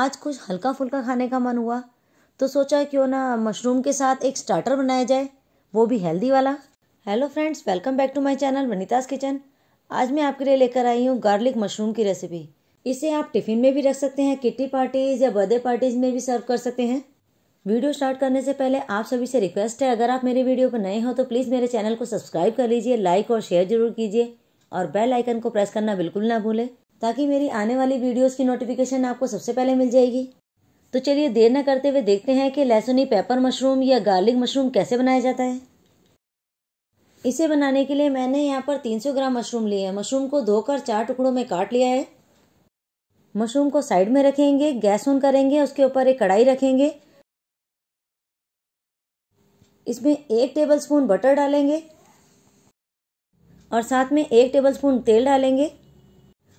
आज कुछ हल्का फुल्का खाने का मन हुआ तो सोचा क्यों ना मशरूम के साथ एक स्टार्टर बनाया जाए वो भी हेल्दी वाला hello friends welcome back to my channel Vanita's kitchen आज मैं आपके लिए लेकर आई हूँ गार्लिक मशरूम की रेसिपी इसे आप टिफ़िन में भी रख सकते हैं किटी पार्टीज़ या बर्थडे पार्टीज़ में भी सर्व कर सकते हैं वीडियो स्टार्ट करने से पहले आप सभी से रिक्वेस्ट है अगर आप मेरे वीडियो पर नए हो तो प्लीज़ मेरे चैनल को सब्सक्राइब कर लीजिए लाइक और शेयर जरूर कीजिए और बेल आइकन को प्रेस करना बिल्कुल ना भूलें ताकि मेरी आने वाली वीडियोस की नोटिफिकेशन आपको सबसे पहले मिल जाएगी तो चलिए देर न करते हुए देखते हैं कि लहसुनी पेपर मशरूम या गार्लिक मशरूम कैसे बनाया जाता है इसे बनाने के लिए मैंने यहाँ पर 300 ग्राम मशरूम लिए हैं मशरूम को धोकर चार टुकड़ों में काट लिया है मशरूम को साइड में रखेंगे गैस ऑन करेंगे उसके ऊपर एक कढ़ाई रखेंगे इसमें एक टेबलस्पून बटर डालेंगे और साथ में एक टेबलस्पून तेल डालेंगे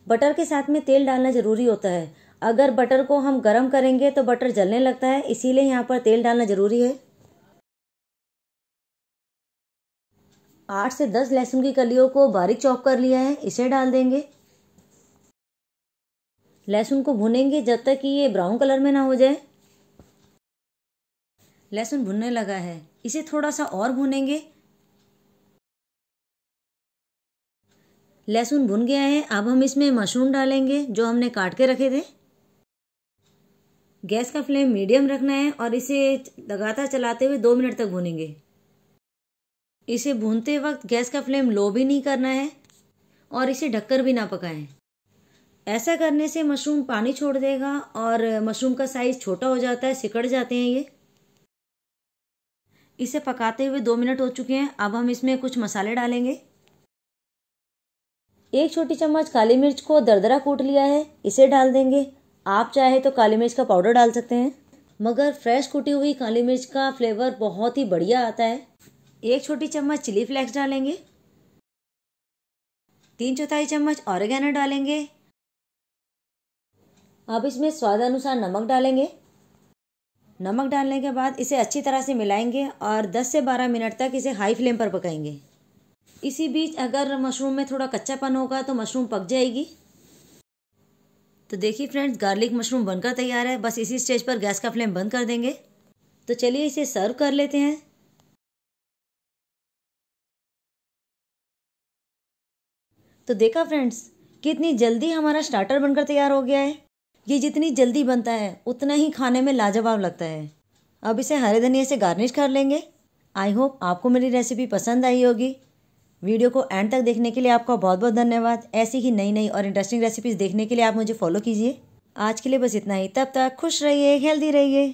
बटर के साथ में तेल डालना ज़रूरी होता है अगर बटर को हम गर्म करेंगे तो बटर जलने लगता है इसीलिए यहाँ पर तेल डालना ज़रूरी है आठ से दस लहसुन की कलियों को बारीक चॉप कर लिया है इसे डाल देंगे लहसुन को भुनेंगे जब तक कि ये ब्राउन कलर में ना हो जाए लहसुन भुनने लगा है इसे थोड़ा सा और भुनेंगे लहसुन भुन गया है अब हम इसमें मशरूम डालेंगे जो हमने काट के रखे थे गैस का फ्लेम मीडियम रखना है और इसे लगातार चलाते हुए दो मिनट तक भूनेंगे इसे भूनते वक्त गैस का फ्लेम लो भी नहीं करना है और इसे ढककर भी ना पकाएं ऐसा करने से मशरूम पानी छोड़ देगा और मशरूम का साइज़ छोटा हो जाता है सिकड़ जाते हैं ये इसे पकाते हुए दो मिनट हो चुके हैं अब हम इसमें कुछ मसाले डालेंगे एक छोटी चम्मच काली मिर्च को दरदरा कूट लिया है इसे डाल देंगे आप चाहे तो काली मिर्च का पाउडर डाल सकते हैं मगर फ्रेश कूटी हुई काली मिर्च का फ्लेवर बहुत ही बढ़िया आता है एक छोटी चम्मच चिली फ्लेक्स डालेंगे तीन चौथाई चम्मच ऑरिगेनो डालेंगे अब इसमें स्वाद अनुसार नमक डालेंगे नमक डालने के बाद इसे अच्छी तरह से मिलाएंगे और 10 से 12 मिनट तक इसे हाई फ्लेम पर पकाएंगे इसी बीच अगर मशरूम में थोड़ा कच्चापन होगा तो मशरूम पक जाएगी तो देखिए फ्रेंड्स गार्लिक मशरूम बनकर तैयार है बस इसी स्टेज पर गैस का फ्लेम बंद कर देंगे तो चलिए इसे सर्व कर लेते हैं तो देखा फ्रेंड्स कितनी जल्दी हमारा स्टार्टर बनकर तैयार हो गया है ये जितनी जल्दी बनता है उतना ही खाने में लाजवाब लगता है अब इसे हरे धनिया से गार्निश कर लेंगे आई होप आपको मेरी रेसिपी पसंद आई होगी वीडियो को एंड तक देखने के लिए आपका बहुत बहुत धन्यवाद ऐसी ही नई नई और इंटरेस्टिंग रेसिपीज़ देखने के लिए आप मुझे फॉलो कीजिए आज के लिए बस इतना ही तब तक खुश रहिए हेल्दी रहिए